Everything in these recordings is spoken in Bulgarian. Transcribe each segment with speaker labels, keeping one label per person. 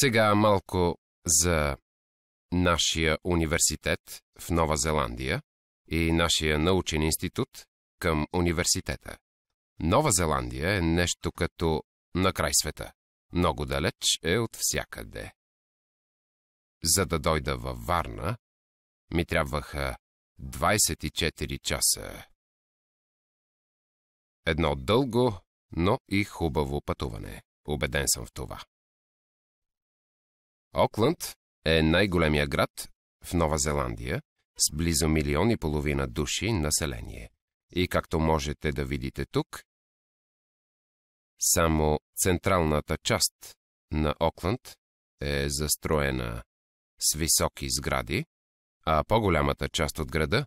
Speaker 1: Сега малко за нашия университет в Нова Зеландия и нашия научен институт
Speaker 2: към университета. Нова Зеландия е нещо като на край света. Много далеч е от всякъде. За да дойда
Speaker 1: във Варна, ми трябваха 24 часа. Едно дълго, но и хубаво пътуване. Убеден съм в това. Окланд е най-големия
Speaker 2: град в Нова Зеландия с близо милион и половина души население. И както можете да видите тук, само централната част на Окланд е застроена с високи сгради, а по-голямата част от града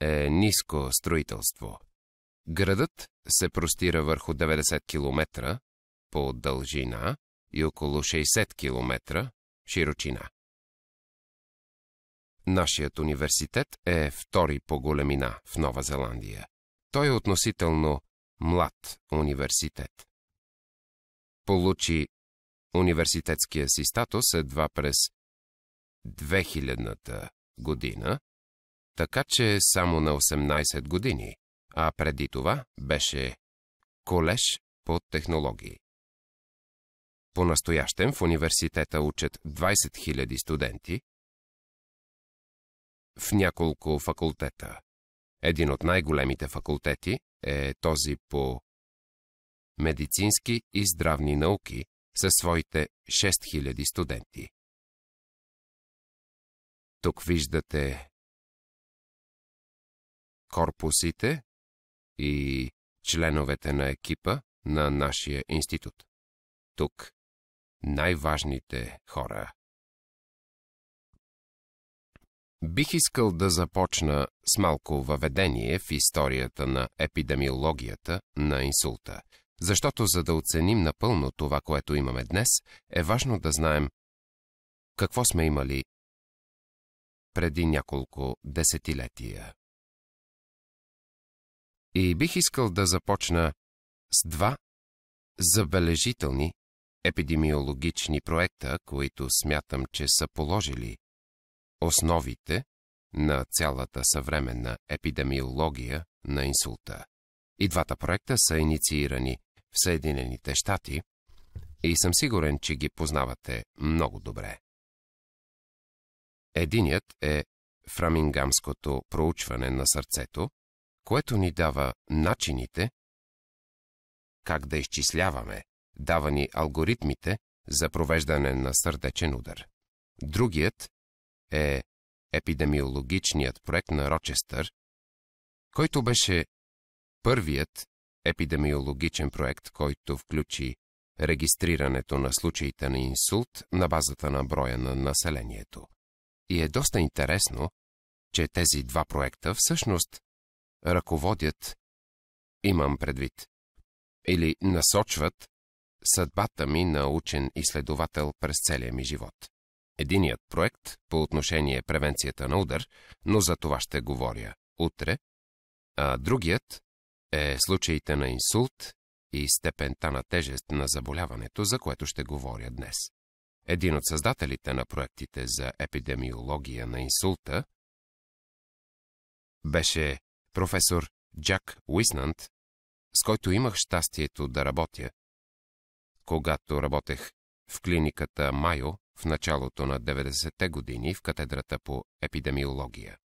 Speaker 2: е ниско строителство. Градът се простира върху 90 км по дължина и около 60 км широчина. Нашият университет е втори по големина в Нова Зеландия. Той е относително млад университет. Получи университетския си статус едва през 2000-та година, така че е само на 18 години, а преди това беше колеж по технологии.
Speaker 1: По-настоящем в университета учат 20 000 студенти в няколко факултета. Един от най-големите факултети е този по медицински и здравни науки със своите 6000 студенти. Тук виждате корпусите и членовете на екипа на нашия институт. Тук най-важните хора. Бих искал да започна с малко въведение
Speaker 2: в историята на епидемиологията на инсулта, защото за да оценим напълно това, което имаме днес, е важно да знаем какво сме
Speaker 1: имали преди няколко десетилетия. И бих искал да започна с два
Speaker 2: забележителни епидемиологични проекта, които смятам, че са положили основите на цялата съвременна епидемиология на инсулта. И двата проекта са инициирани в Съединените щати и съм сигурен, че ги познавате много добре.
Speaker 1: Единият е фрамингамското проучване на сърцето, което ни дава начините как да изчисляваме
Speaker 2: давани алгоритмите за провеждане на сърдечен удар. Другият е епидемиологичният проект на Рочестър, който беше първият епидемиологичен проект, който включи регистрирането на случаите на инсулт на базата на броя на населението. И е доста интересно, че тези два проекта всъщност ръководят, имам предвид, или насочват съдбата ми на учен изследовател през целия ми живот. Единият проект по отношение превенцията на удар, но за това ще говоря утре, а другият е случаите на инсулт и степента на тежест на заболяването, за което ще говоря днес. Един от създателите на проектите за епидемиология на инсулта беше професор Джак Уиснант, с който имах щастието да работя когато работех в клиниката Майо в началото на 90-те години в катедрата по епидемиология.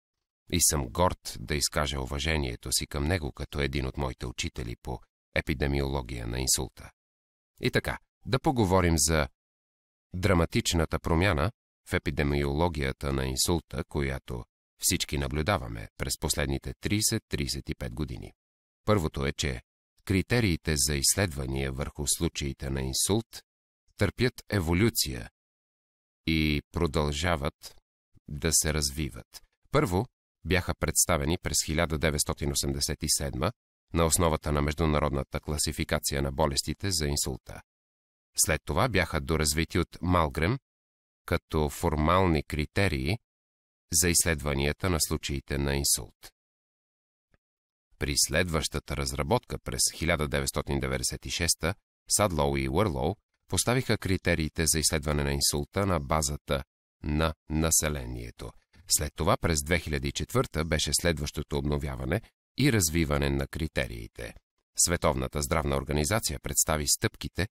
Speaker 2: И съм горд да изкажа уважението си към него като един от моите учители по епидемиология на инсулта. И така, да поговорим за драматичната промяна в епидемиологията на инсулта, която всички наблюдаваме през последните 30-35 години. Първото е, че критериите за изследвания върху случаите на инсулт търпят еволюция и продължават да се развиват. Първо бяха представени през 1987 на основата на Международната класификация на болестите за инсулта. След това бяха доразвити от Малгрем като формални критерии за изследванията на случаите на инсулт. При следващата разработка през 1996 Садлоу и Уърлоу поставиха критериите за изследване на инсулта на базата на населението. След това през 2004 беше следващото обновяване и развиване на критериите. Световната здравна организация представи стъпките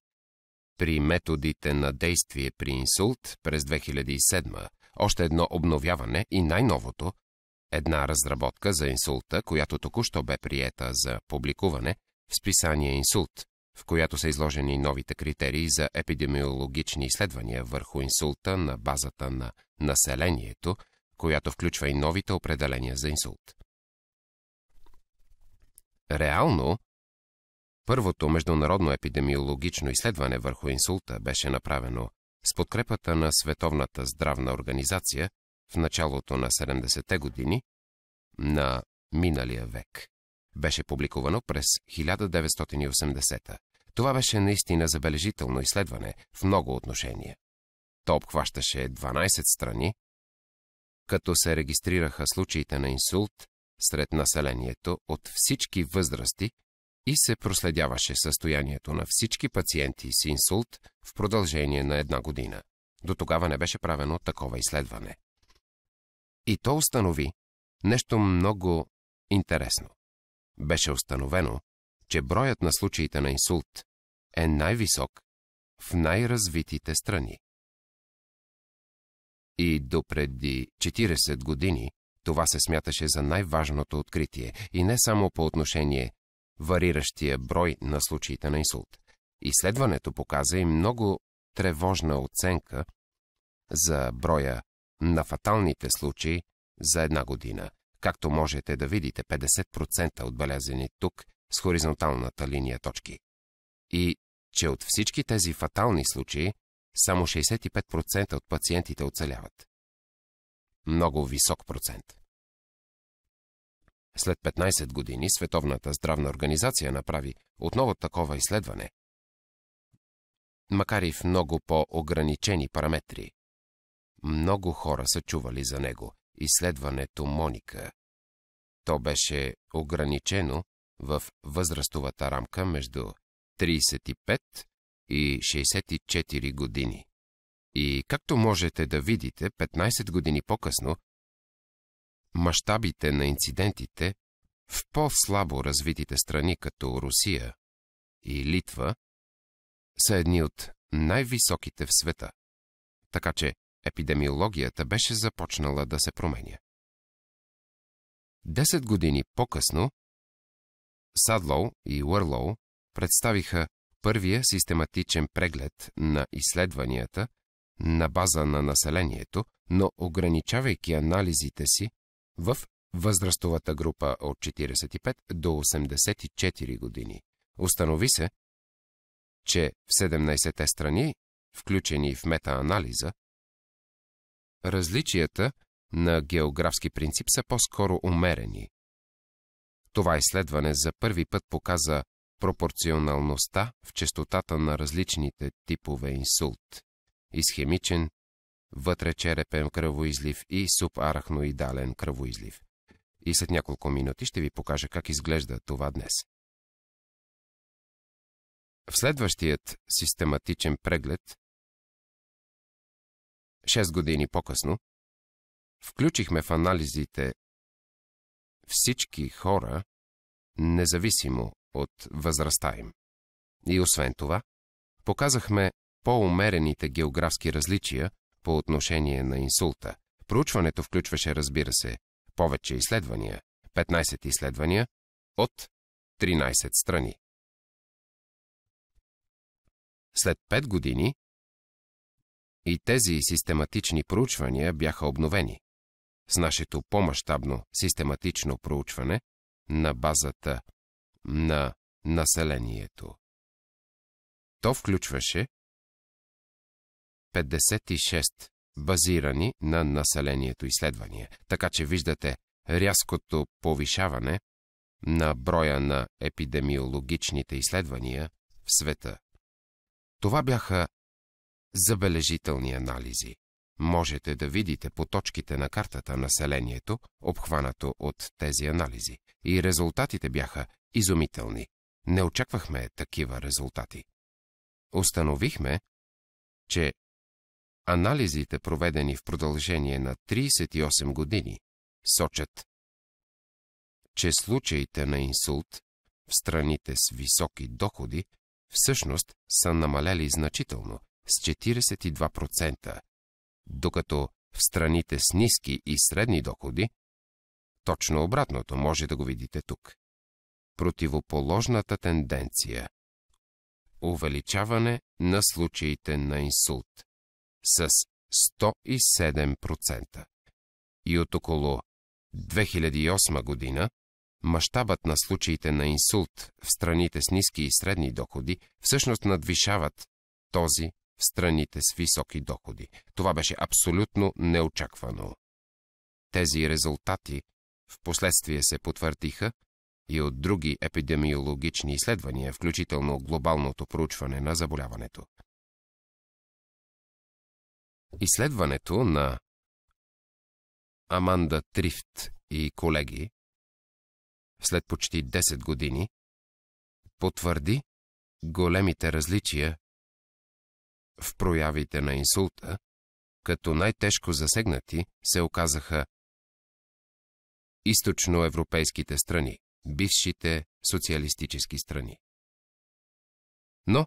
Speaker 2: при методите на действие при инсулт през 2007, още едно обновяване и най-новото Една разработка за инсулта, която току-що бе приета за публикуване в списание «Инсулт», в която са изложени новите критерии за епидемиологични изследвания върху инсулта на базата на населението, която включва и новите определения за инсулт. Реално, първото международно епидемиологично изследване върху инсулта беше направено с подкрепата на Световната здравна организация в началото на 70-те години на миналия век. Беше публикувано през 1980. Това беше наистина забележително изследване в много отношения. То обхващаше 12 страни, като се регистрираха случаите на инсулт сред населението от всички възрасти и се проследяваше състоянието на всички пациенти с инсулт в продължение на една година. До тогава не беше правено такова изследване. И то установи нещо много интересно.
Speaker 1: Беше установено, че броят на случаите на инсулт е най-висок в най-развитите страни.
Speaker 2: И допреди 40 години това се смяташе за най-важното откритие и не само по отношение вариращия брой на случаите на инсулт. Изследването показа и много тревожна оценка за броя на фаталните случаи за една година. Както можете да видите, 50% отбелязани тук с хоризонталната линия точки. И че от всички тези фатални случаи, само 65% от пациентите оцеляват.
Speaker 1: Много висок процент. След 15 години Световната здравна организация направи отново такова изследване,
Speaker 2: макар и в много по-ограничени параметри. Много хора са чували за него, изследването Моника. То беше ограничено в възрастовата рамка между 35 и 64 години. И както можете да видите, 15 години по-късно, мащабите на инцидентите в по-слабо развитите страни като Русия и Литва са едни от най-високите в света. Така че епидемиологията
Speaker 1: беше започнала да се променя. Десет години по-късно Садлоу и Уърлоу представиха първия
Speaker 2: систематичен преглед на изследванията на база на населението, но ограничавайки анализите си в възрастовата група от 45 до 84 години. Установи се, че в 17-те страни, включени в метаанализа, Различията на географски принцип са по-скоро умерени. Това изследване за първи път показа пропорционалността в частотата на различните типове инсулт – исхемичен, вътречерепен кръвоизлив и субарахноидален кръвоизлив. И след няколко минути ще ви покажа
Speaker 1: как изглежда това днес. В следващият систематичен преглед 6 години по-късно, включихме в анализите всички хора, независимо от възрастта им. И освен това,
Speaker 2: показахме по-умерените географски различия по отношение на инсулта.
Speaker 1: Проучването включваше, разбира се, повече изследвания, 15 изследвания от 13 страни. След 5 години и тези систематични проучвания
Speaker 2: бяха обновени. С нашето по-масштабно систематично проучване
Speaker 1: на базата на населението. То включваше 56 базирани
Speaker 2: на населението изследвания, така че виждате рязкото повишаване на броя на епидемиологичните изследвания в света. Това бяха забележителни анализи. Можете да видите по точките на картата населението, обхванато от тези анализи. И резултатите бяха изумителни. Не очаквахме такива резултати.
Speaker 1: Установихме, че анализите, проведени в продължение на 38 години, сочат, че
Speaker 2: случаите на инсулт в страните с високи доходи всъщност са намалели значително с 42%, докато в страните с ниски и средни доходи, точно обратното може да го видите тук. Противоположната тенденция Увеличаване на случаите на инсулт с 107%. И от около 2008 година мащабът на случаите на инсулт в страните с ниски и средни доходи всъщност надвишават този в страните с високи доходи. Това беше абсолютно неочаквано. Тези резултати в последствие се потвърдиха и от други епидемиологични изследвания, включително глобалното проучване на
Speaker 1: заболяването. Изследването на Аманда Трифт и колеги след почти 10 години потвърди големите различия в проявите на инсулта, като най-тежко засегнати се оказаха източноевропейските страни, бившите социалистически страни. Но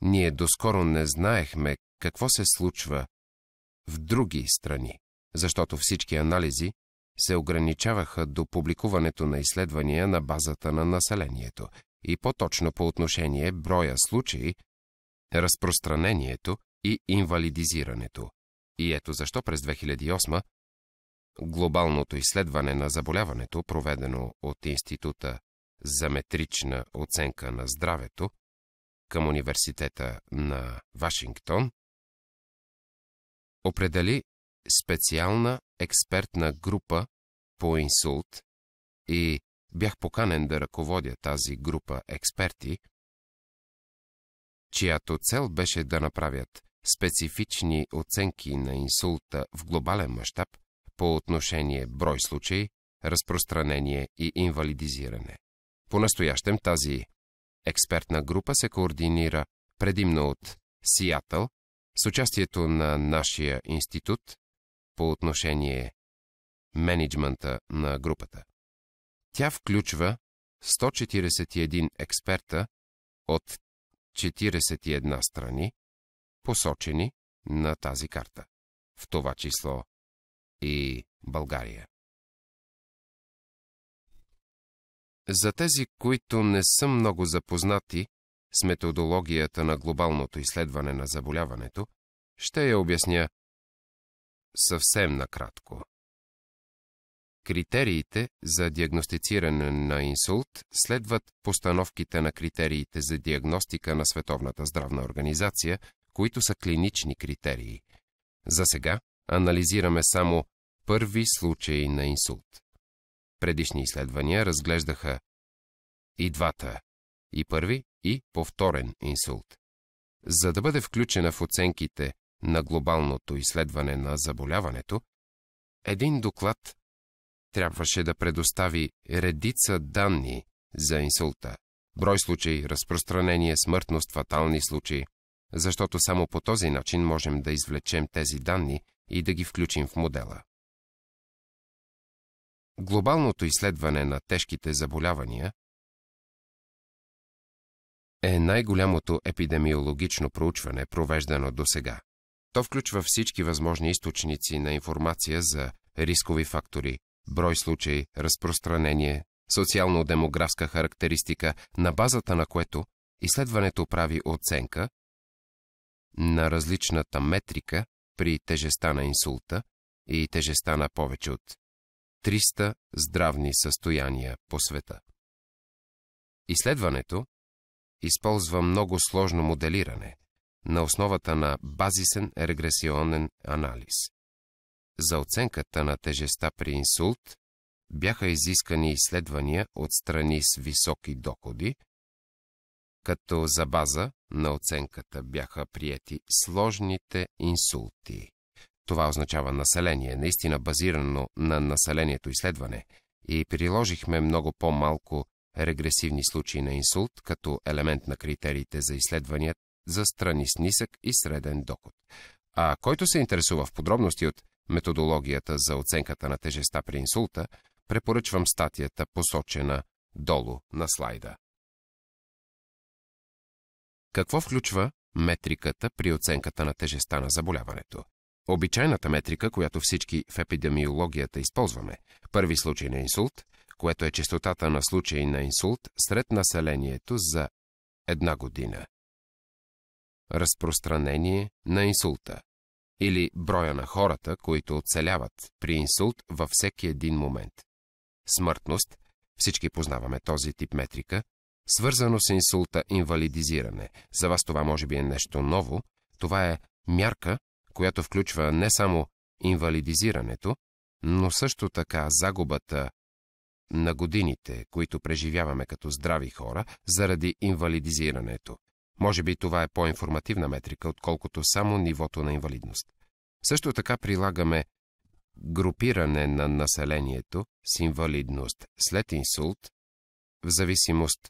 Speaker 1: ние доскоро не знаехме какво се случва в други
Speaker 2: страни, защото всички анализи се ограничаваха до публикуването на изследвания на базата на населението и по-точно по отношение броя случаи, разпространението и инвалидизирането. И ето защо през 2008 глобалното изследване на заболяването, проведено от Института за метрична оценка на здравето към
Speaker 1: Университета на Вашингтон, определи специална експертна група по инсулт и
Speaker 2: бях поканен да ръководя тази група експерти – чиято цел беше да направят специфични оценки на инсулта в глобален мащаб по отношение брой случаи, разпространение и инвалидизиране. По-настоящем тази експертна група се координира предимно от Сиатъл с участието на нашия институт по отношение менеджмента на групата. Тя включва 141 експерта от
Speaker 1: 41 страни, посочени на тази карта, в това число и България. За тези, които не са много запознати с методологията
Speaker 2: на глобалното изследване на заболяването, ще я обясня съвсем накратко. Критериите за диагностициране на инсулт следват постановките на критериите за диагностика на Световната здравна организация, които са клинични критерии. За сега анализираме само първи случаи на инсулт. Предишни изследвания разглеждаха и двата – и първи, и повторен инсулт. За да бъде включена в оценките на глобалното изследване на заболяването, един доклад трябваше да предостави редица данни за инсулта. Брой случаи, разпространение, смъртност, фатални случаи, защото само по този начин можем да извлечем тези данни и да ги
Speaker 1: включим в модела. Глобалното изследване на тежките заболявания е най-голямото
Speaker 2: епидемиологично проучване, провеждано до сега. То включва всички възможни източници на информация за рискови фактори, брой случаи, разпространение, социално-демографска характеристика, на базата на което изследването прави оценка на различната метрика при тежеста на инсулта и тежеста на повече от 300 здравни състояния по света. Изследването използва много сложно моделиране на основата на базисен регресионен анализ. За оценката на тежеста при инсулт бяха изискани изследвания от страни с високи доходи, като за база на оценката бяха приети сложните инсулти. Това означава население, наистина базирано на населението изследване, и приложихме много по-малко регресивни случаи на инсулт като елемент на критериите за изследвания за страни с нисък и среден доход. А който се интересува в подробности от методологията за оценката на тежеста при инсулта, препоръчвам статията, посочена долу на слайда. Какво включва метриката при оценката на тежеста на заболяването? Обичайната метрика, която всички в епидемиологията използваме, първи случай на инсулт, което е частотата на случаи на инсулт сред населението за една година. Разпространение на инсулта или броя на хората, които оцеляват при инсулт във всеки един момент. Смъртност, всички познаваме този тип метрика, свързано с инсулта инвалидизиране. За вас това може би е нещо ново. Това е мярка, която включва не само инвалидизирането, но също така загубата на годините, които преживяваме като здрави хора заради инвалидизирането. Може би това е по-информативна метрика, отколкото само нивото на инвалидност. Също така прилагаме групиране на населението с инвалидност след инсулт в зависимост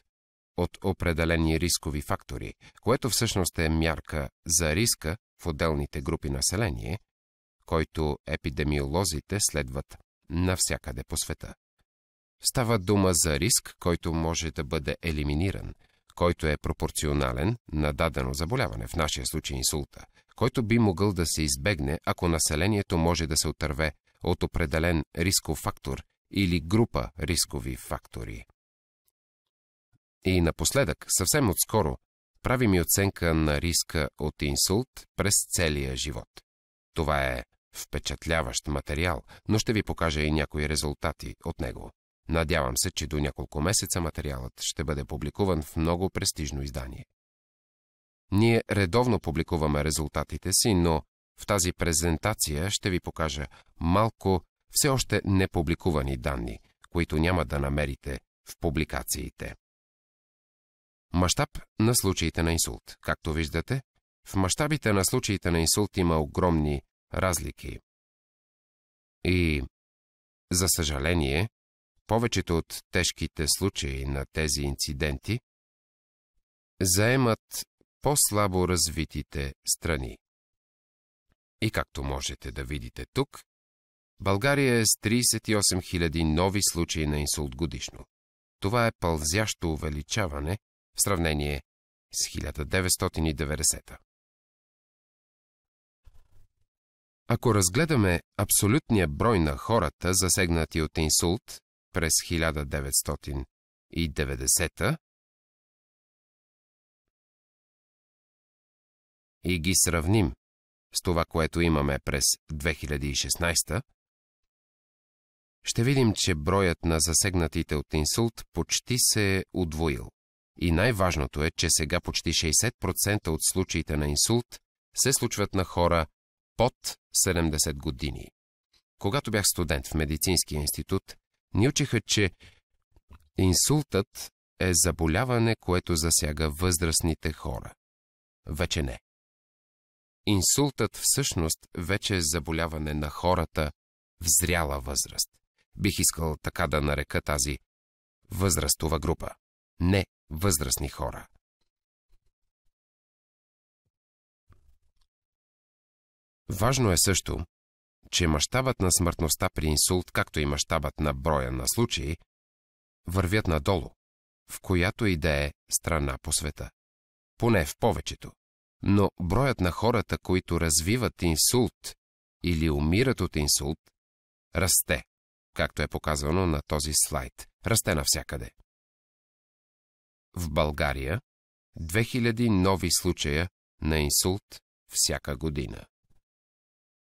Speaker 2: от определени рискови фактори, което всъщност е мярка за риска в отделните групи население, който епидемиолозите следват навсякъде по света. Става дума за риск, който може да бъде елиминиран – който е пропорционален на дадено заболяване, в нашия случай инсулта, който би могъл да се избегне, ако населението може да се отърве от определен рисков фактор или група рискови фактори. И напоследък, съвсем отскоро, прави ми оценка на риска от инсулт през целия живот. Това е впечатляващ материал, но ще ви покажа и някои резултати от него. Надявам се, че до няколко месеца материалът ще бъде публикуван в много престижно издание. Ние редовно публикуваме резултатите си, но в тази презентация ще ви покажа малко все още непубликувани данни, които няма да намерите в публикациите. Мащаб на случаите на инсулт. Както виждате, в мащабите на случаите на инсулт има огромни разлики.
Speaker 1: И, за съжаление, повечето от тежките случаи на тези инциденти заемат
Speaker 2: по-слабо развитите страни. И както можете да видите тук, България е с 38 000 нови случаи на инсулт годишно.
Speaker 1: Това е пълзящо увеличаване в сравнение с 1990. Ако разгледаме абсолютния брой на хората, засегнати от инсулт, през 1990 и ги сравним с това, което имаме през
Speaker 2: 2016, ще видим, че броят на засегнатите от инсулт почти се е удвоил. И най-важното е, че сега почти 60% от случаите на инсулт се случват на хора под 70 години. Когато бях студент в Медицинския институт, ни учиха, че инсултът е заболяване, което засяга възрастните хора. Вече не. Инсултът всъщност вече е заболяване на
Speaker 1: хората в зряла възраст. Бих искал така да нарека тази възрастова група. Не възрастни хора. Важно е също че мащабът на смъртността при инсулт, както и мащабът на броя на случаи,
Speaker 2: вървят надолу, в която и да е страна по света. Поне в повечето. Но броят на хората, които развиват инсулт или умират от инсулт, расте, както е показано на този слайд. Расте
Speaker 1: навсякъде. В България 2000 нови случая на инсулт всяка година.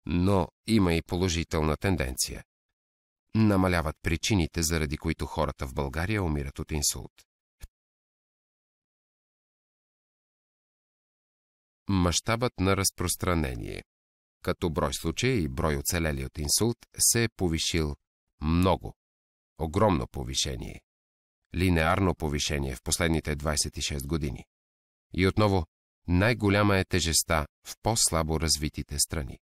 Speaker 1: Но има и положителна тенденция. Намаляват причините, заради които хората в България умират от инсулт. Мащабът на разпространение като брой случаи и брой
Speaker 2: оцелели от инсулт се е повишил много. Огромно повишение. Линеарно повишение в последните 26 години. И отново, най-голяма е тежеста в по-слабо развитите страни.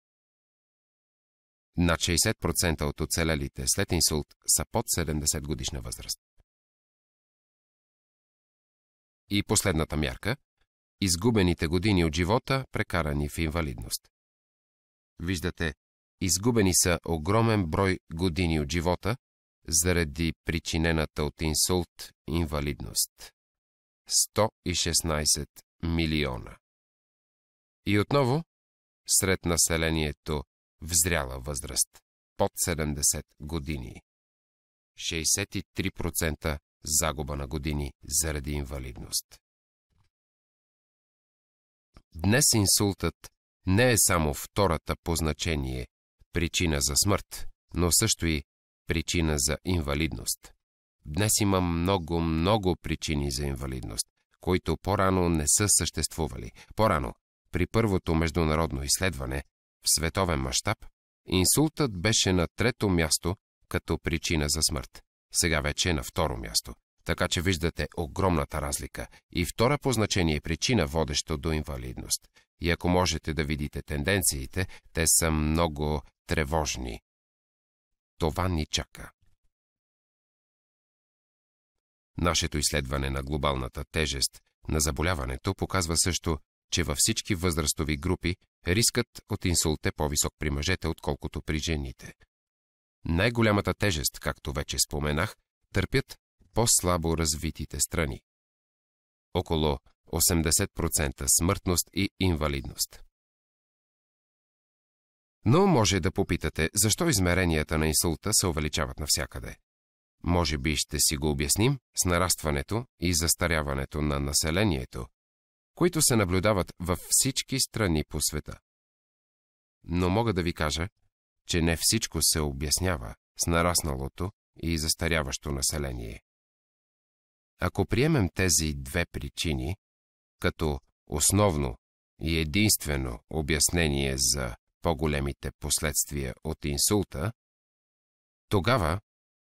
Speaker 1: Над 60% от оцелелите след инсулт са под 70 годишна възраст. И последната мярка – изгубените години от живота, прекарани в инвалидност. Виждате,
Speaker 2: изгубени са огромен брой години от живота заради причинената от инсулт инвалидност. 116 милиона.
Speaker 1: И отново, сред населението в зряла възраст, под 70 години. 63% загуба на години заради инвалидност.
Speaker 2: Днес инсултът не е само втората по значение причина за смърт, но също и причина за инвалидност. Днес има много, много причини за инвалидност, които по-рано не са съществували. По-рано, при първото международно изследване, световен мащаб, инсултът беше на трето място като причина за смърт. Сега вече е на второ място. Така че виждате огромната разлика. И втора по значение причина, водеща до инвалидност. И ако можете да видите тенденциите, те са много
Speaker 1: тревожни. Това ни чака. Нашето изследване на глобалната тежест на заболяването показва също,
Speaker 2: че във всички възрастови групи рискът от инсулт е по-висок при мъжете, отколкото при жените. Най-голямата тежест, както вече споменах, търпят
Speaker 1: по-слабо развитите страни. Около 80% смъртност и инвалидност. Но може да попитате,
Speaker 2: защо измеренията на инсулта се увеличават навсякъде. Може би ще си го обясним с нарастването и застаряването на населението, които се наблюдават във всички страни по света. Но мога да ви кажа, че не всичко се обяснява с нарасналото и застаряващо население. Ако приемем тези две причини като основно и единствено обяснение за по-големите последствия от инсулта, тогава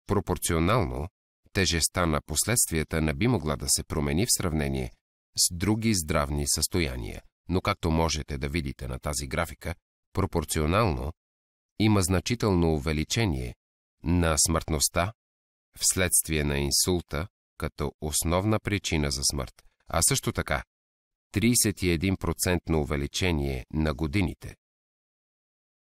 Speaker 2: пропорционално тежестта на последствията не би могла да се промени в сравнение с други здравни състояния, но както можете да видите на тази графика, пропорционално има значително увеличение на смъртността вследствие на инсулта като основна причина за смърт, а също така 31% увеличение на годините,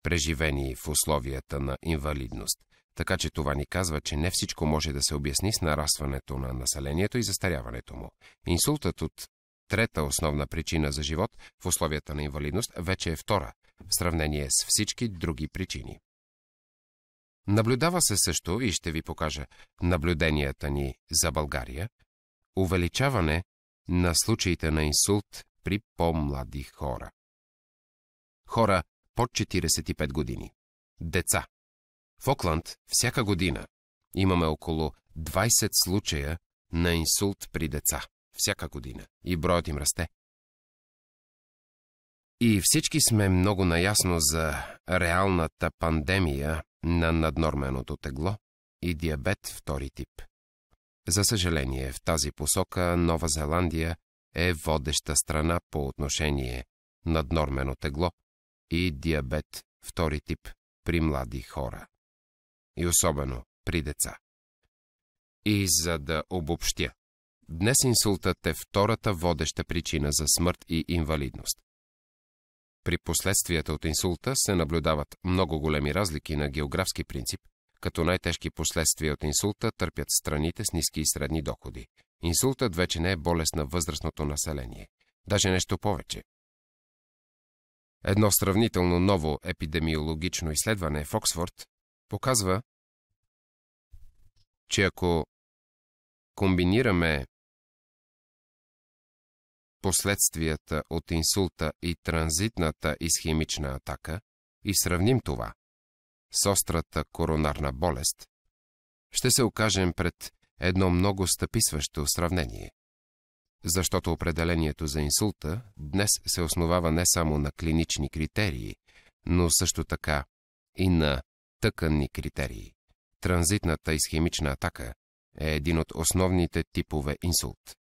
Speaker 2: преживени в условията на инвалидност. Така че това ни казва, че не всичко може да се обясни с нарастването на населението и застаряването му. Инсултът от трета основна причина за живот в условията на инвалидност вече е втора, в сравнение с всички други причини. Наблюдава се също, и ще ви покажа наблюденията ни за България, увеличаване на случаите на инсулт при по-млади хора. Хора под 45 години. Деца. В Окланд всяка година имаме около 20 случая на инсулт при деца. Всяка година. И броят им расте. И всички сме много наясно за реалната пандемия на наднорменото тегло и диабет втори тип. За съжаление, в тази посока Нова Зеландия е водеща страна по отношение наднормено тегло и диабет втори тип при млади хора и особено при деца. И за да обобщя, днес инсултът е втората водеща причина за смърт и инвалидност. При последствията от инсулта се наблюдават много големи разлики на географски принцип, като най-тежки последствия от инсулта търпят страните с ниски и средни доходи. Инсултът вече не е болест на възрастното население. Даже нещо повече.
Speaker 1: Едно сравнително ново епидемиологично изследване е в Оксфорд показва, че ако комбинираме последствията от инсулта и транзитната изхимична атака и сравним това
Speaker 2: с острата коронарна болест, ще се окажем пред едно много стъписващо сравнение. Защото определението за инсулта днес се основава не само на клинични критерии, но също така и на тъканни критерии. Транзитната изхемична атака е един от основните типове инсулт.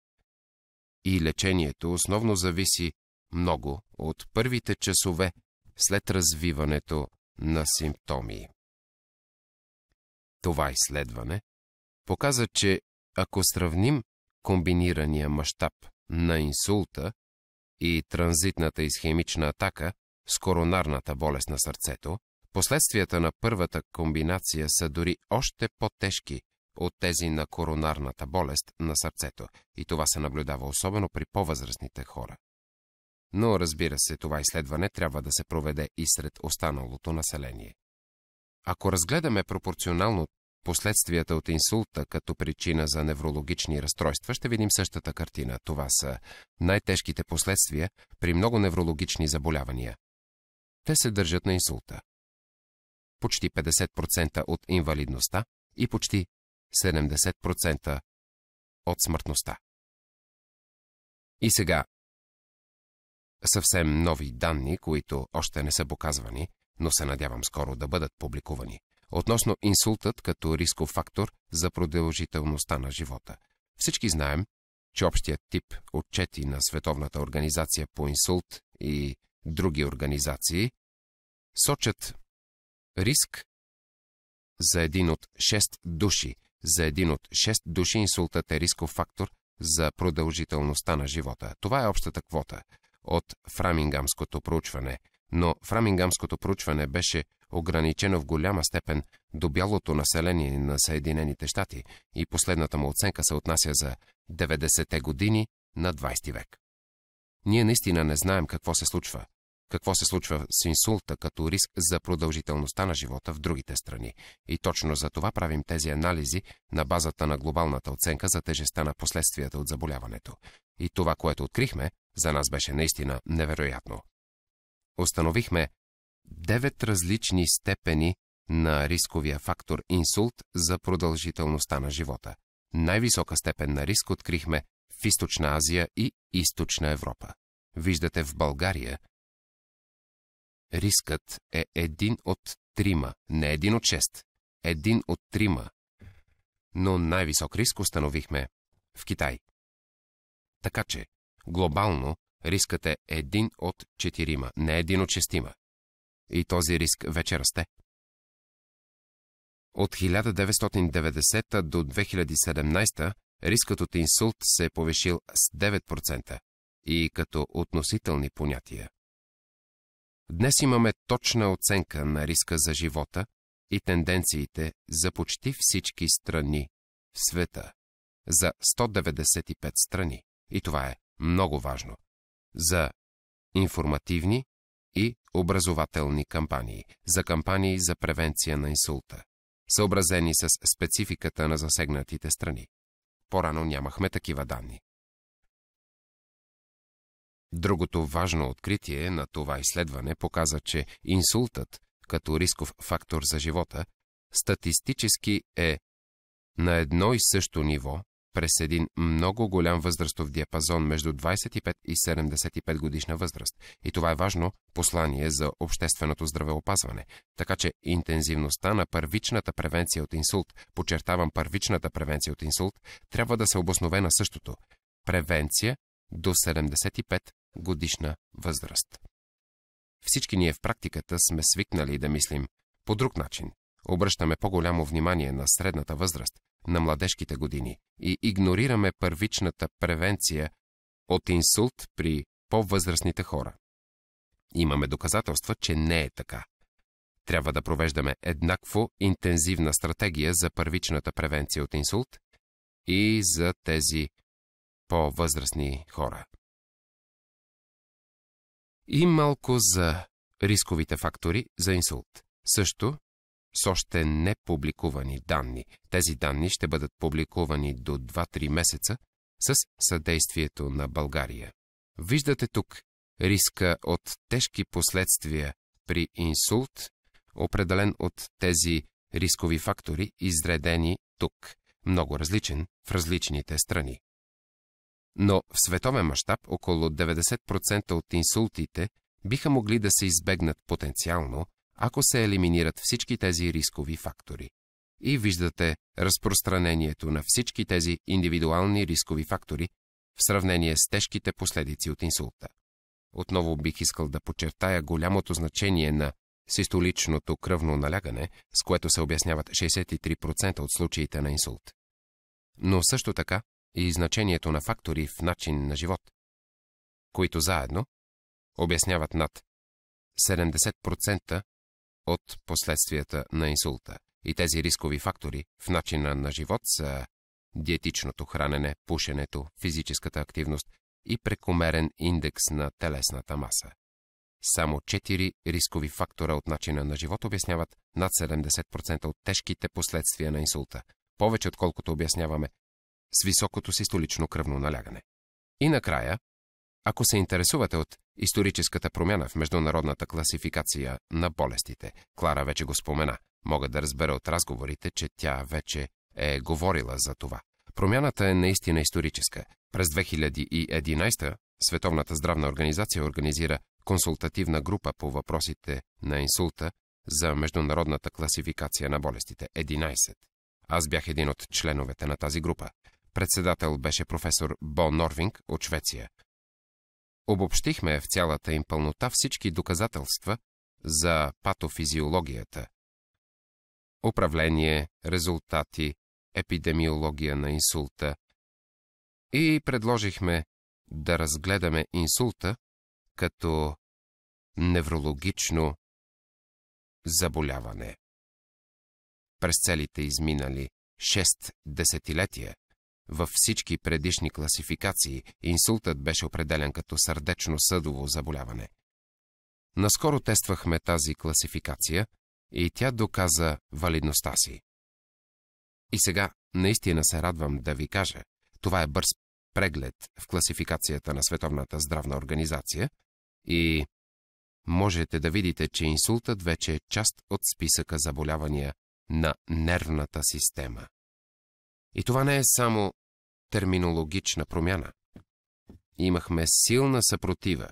Speaker 2: И лечението основно зависи много от първите часове след развиването на симптоми.
Speaker 1: Това изследване показа, че ако сравним комбинирания мащаб на инсулта и
Speaker 2: транзитната изхемична атака с коронарната болест на сърцето, Последствията на първата комбинация са дори още по-тежки от тези на коронарната болест на сърцето и това се наблюдава особено при по-възрастните хора. Но разбира се, това изследване трябва да се проведе и сред останалото население. Ако разгледаме пропорционално последствията от инсулта като причина за неврологични разстройства, ще видим същата картина. Това са най-тежките последствия при много неврологични заболявания. Те се държат на инсулта
Speaker 1: почти 50% от инвалидността и почти 70% от смъртността. И сега, съвсем нови данни, които още не са показвани, но се надявам скоро да бъдат
Speaker 2: публикувани, относно инсултът като рисков фактор за продължителността на живота. Всички знаем, че общият тип отчети на Световната организация по инсулт и други организации сочат Риск за един от 6 души. За един от 6 души инсултът е рисков фактор за продължителността на живота. Това е общата квота от фрамингамското проучване. Но фрамингамското проучване беше ограничено в голяма степен до бялото население на Съединените щати и последната му оценка се отнася за 90-те години на 20 век. Ние наистина не знаем какво се случва, какво се случва с инсулта като риск за продължителността на живота в другите страни. И точно за това правим тези анализи на базата на глобалната оценка за тежестта на последствията от заболяването. И това, което открихме, за нас беше наистина невероятно. Установихме 9 различни степени на рисковия фактор инсулт за продължителността на живота. Най-висока степен на риск открихме в Източна Азия и Източна Европа. Виждате в България Рискът е един от трима, не един от шест. Един от трима. Но най-висок риск установихме в Китай. Така че, глобално, рискът е един от четирима, не един от шестима. И този риск вече расте. От 1990 до 2017 рискът от инсулт се е повишил с 9% и като относителни понятия. Днес имаме точна оценка на риска за живота и тенденциите за почти всички страни в света, за 195 страни. И това е много важно. За информативни и образователни кампании, за кампании за превенция на инсулта, съобразени с спецификата на засегнатите страни. По-рано нямахме такива данни. Другото важно откритие на това изследване показа, че инсултът, като рисков фактор за живота, статистически е на едно и също ниво през един много голям възрастов диапазон между 25 и 75 годишна възраст. И това е важно послание за общественото здравеопазване. Така че интензивността на първичната превенция от инсулт, подчертавам първичната превенция от инсулт, трябва да се обоснове на същото. Превенция до 75 годишна възраст. Всички ние в практиката сме свикнали да мислим по друг начин. Обръщаме по-голямо внимание на средната възраст, на младежките години и игнорираме първичната превенция от инсулт при по-възрастните хора. Имаме доказателства, че не е така. Трябва да провеждаме еднакво интензивна стратегия за първичната превенция от инсулт и
Speaker 1: за тези по-възрастни хора. И малко за рисковите фактори за инсулт. Също
Speaker 2: с още не публикувани данни. Тези данни ще бъдат публикувани до 2-3 месеца с съдействието на България. Виждате тук риска от тежки последствия при инсулт, определен от тези рискови фактори, изредени тук, много различен в различните страни но в световен мащаб около 90% от инсултите биха могли да се избегнат потенциално, ако се елиминират всички тези рискови фактори. И виждате разпространението на всички тези индивидуални рискови фактори в сравнение с тежките последици от инсулта. Отново бих искал да подчертая голямото значение на систоличното кръвно налягане, с което се обясняват 63% от случаите на инсулт. Но също така и значението на фактори в начин на живот, които заедно обясняват над 70% от последствията на инсулта. И тези рискови фактори в начина на живот са диетичното хранене, пушенето, физическата активност и прекомерен индекс на телесната маса. Само 4 рискови фактора от начина на живот обясняват над 70% от тежките последствия на инсулта, повече отколкото обясняваме с високото си столично кръвно налягане. И накрая, ако се интересувате от историческата промяна в международната класификация на болестите, Клара вече го спомена, мога да разбера от разговорите, че тя вече е говорила за това. Промяната е наистина историческа. През 2011 Световната здравна организация организира консултативна група по въпросите на инсулта за международната класификация на болестите 11. Аз бях един от членовете на тази група. Председател беше професор Бо Норвинг от Швеция. Обобщихме в цялата им пълнота всички доказателства за патофизиологията. Управление, резултати, епидемиология на инсулта.
Speaker 1: И предложихме да разгледаме инсулта като неврологично заболяване. През целите изминали 6 десетилетия във
Speaker 2: всички предишни класификации инсултът беше определен като сърдечно-съдово заболяване. Наскоро тествахме тази класификация и тя доказа валидността си. И сега наистина се радвам да ви кажа, това е бърз преглед в класификацията на Световната здравна организация и можете да видите, че инсултът вече е част от списъка заболявания на нервната система. И това не е само терминологична промяна. Имахме силна съпротива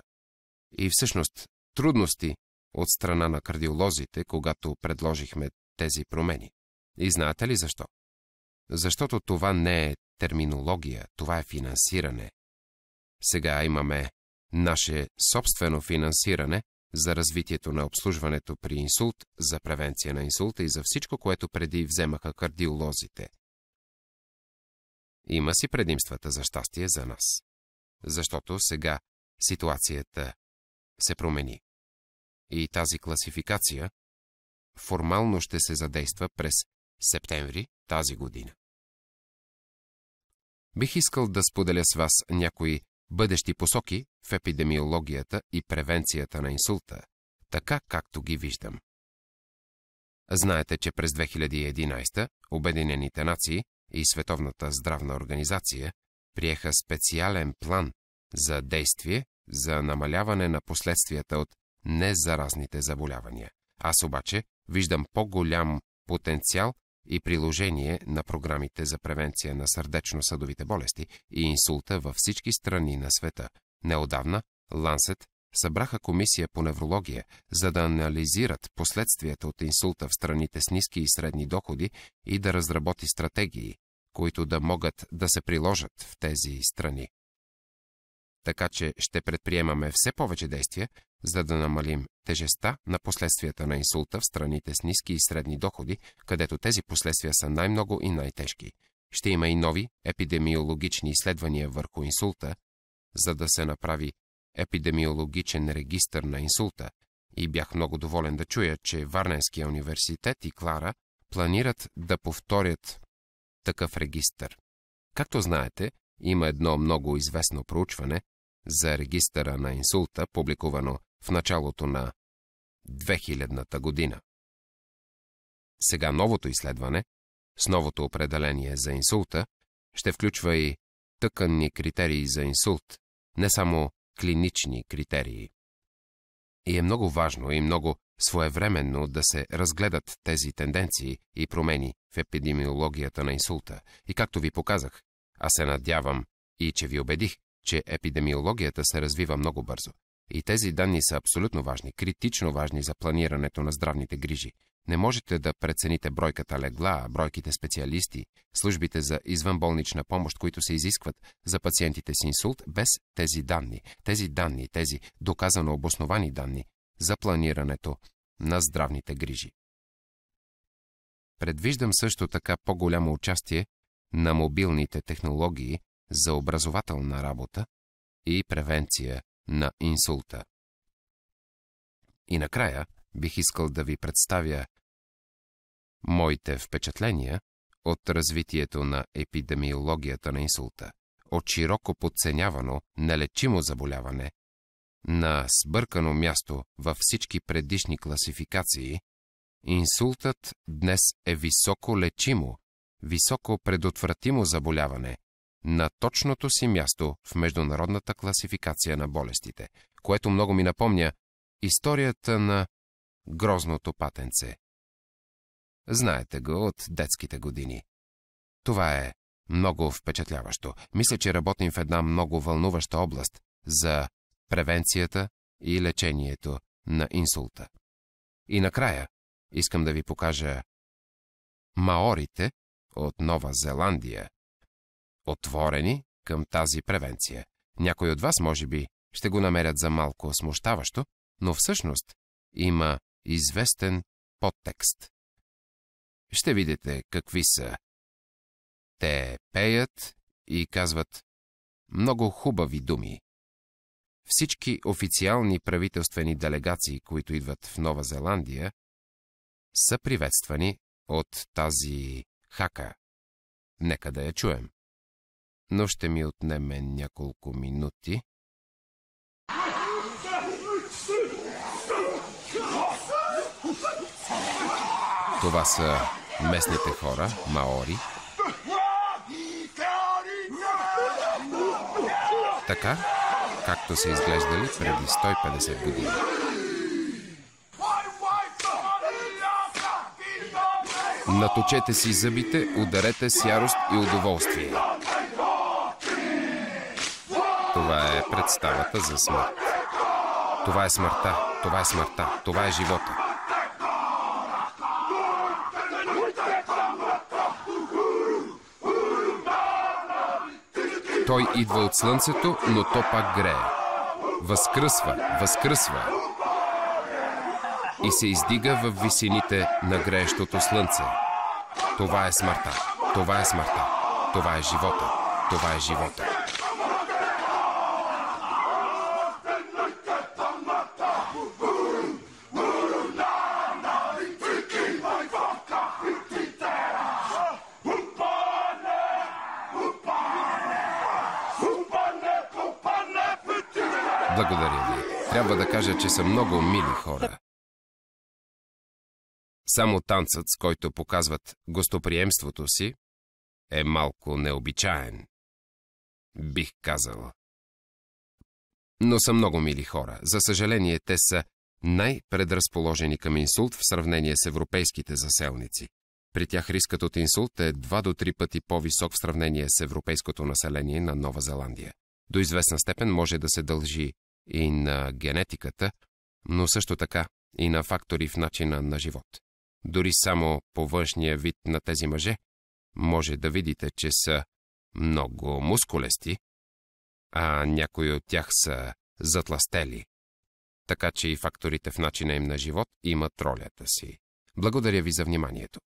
Speaker 2: и всъщност трудности от страна на кардиолозите, когато предложихме тези промени. И знаете ли защо? Защото това не е терминология, това е финансиране. Сега имаме наше собствено финансиране за развитието на обслужването при инсулт, за превенция на инсулта и за всичко, което преди вземаха кардиолозите – има си предимствата за щастие за нас. Защото сега ситуацията
Speaker 1: се промени. И тази класификация формално ще се задейства през септември тази година.
Speaker 2: Бих искал да споделя с вас някои бъдещи посоки в епидемиологията и превенцията на инсулта, така както ги виждам. Знаете, че през 2011 Обединените нации и Световната здравна организация приеха специален план за действие за намаляване на последствията от незаразните заболявания. Аз обаче виждам по-голям потенциал и приложение на програмите за превенция на сърдечно-съдовите болести и инсулта във всички страни на света. Неодавна Лансет събраха комисия по неврология, за да анализират последствията от инсулта в страните с ниски и средни доходи и да разработи стратегии, които да могат да се приложат в тези страни. Така че ще предприемаме все повече действия, за да намалим тежестта на последствията на инсулта в страните с ниски и средни доходи, където тези последствия са най-много и най-тежки. Ще има и нови епидемиологични изследвания върху инсулта, за да се направи епидемиологичен регистър на инсулта и бях много доволен да чуя, че Варненския университет и Клара планират да повторят такъв регистър. Както знаете, има едно много известно проучване за регистъра на инсулта, публикувано в началото на 2000-та година. Сега новото изследване, с новото определение за инсулта, ще включва и тъканни критерии за инсулт, не само клинични критерии. И е много важно и много своевременно да се разгледат тези тенденции и промени в епидемиологията на инсулта. И както ви показах, а се надявам и че ви убедих, че епидемиологията се развива много бързо. И тези данни са абсолютно важни, критично важни за планирането на здравните грижи. Не можете да прецените бройката легла, бройките специалисти, службите за извънболнична помощ, които се изискват за пациентите с инсулт, без тези данни. Тези данни, тези доказано обосновани данни за планирането на здравните грижи. Предвиждам също така по-голямо участие на мобилните технологии за образователна работа и превенция на инсулта. И накрая бих искал да ви представя моите впечатления от развитието на епидемиологията на инсулта, от широко подценявано, нелечимо заболяване, на сбъркано място във всички предишни класификации, инсултът днес е високо лечимо, високо предотвратимо заболяване на точното си място в международната класификация на болестите, което много ми напомня историята на грозното патенце. Знаете го от детските години. Това е много впечатляващо. Мисля, че работим в една много вълнуваща област за превенцията и лечението на инсулта. И накрая искам да ви покажа маорите от Нова Зеландия, отворени към тази превенция. Някои от вас, може би, ще го намерят за малко
Speaker 1: смущаващо, но всъщност има известен подтекст. Ще видите какви са. Те пеят и казват много хубави думи. Всички официални
Speaker 2: правителствени делегации, които идват в Нова Зеландия, са приветствани
Speaker 1: от тази хака. Нека да я чуем. Но ще ми отнеме няколко минути.
Speaker 2: Това са местните хора, маори. Така, както са изглеждали преди 150 години. Наточете си зъбите, ударете с ярост и удоволствие. Това е представата за смърт. Това е смъртта, това е смъртта, това е живота. Той идва от слънцето, но то пак грее.
Speaker 1: Възкръсва,
Speaker 2: възкръсва и се издига в висините на греещото слънце. Това е смъртта, това е смъртта, това е живота, това е живота. кажа, че са много мили хора. Само танцът, с който показват гостоприемството си, е малко необичаен. Бих казал. Но са много мили хора. За съжаление, те са най-предразположени към инсулт в сравнение с европейските заселници. При тях рискът от инсулт е 2 до 3 пъти по-висок в сравнение с европейското население на Нова Зеландия. До известна степен може да се дължи и на генетиката, но също така и на фактори в начина на живот. Дори само по външния вид на тези мъже може да видите, че са много мускулести, а някои от тях са затластели.
Speaker 1: Така че и факторите в начина им на живот имат ролята си. Благодаря ви за вниманието.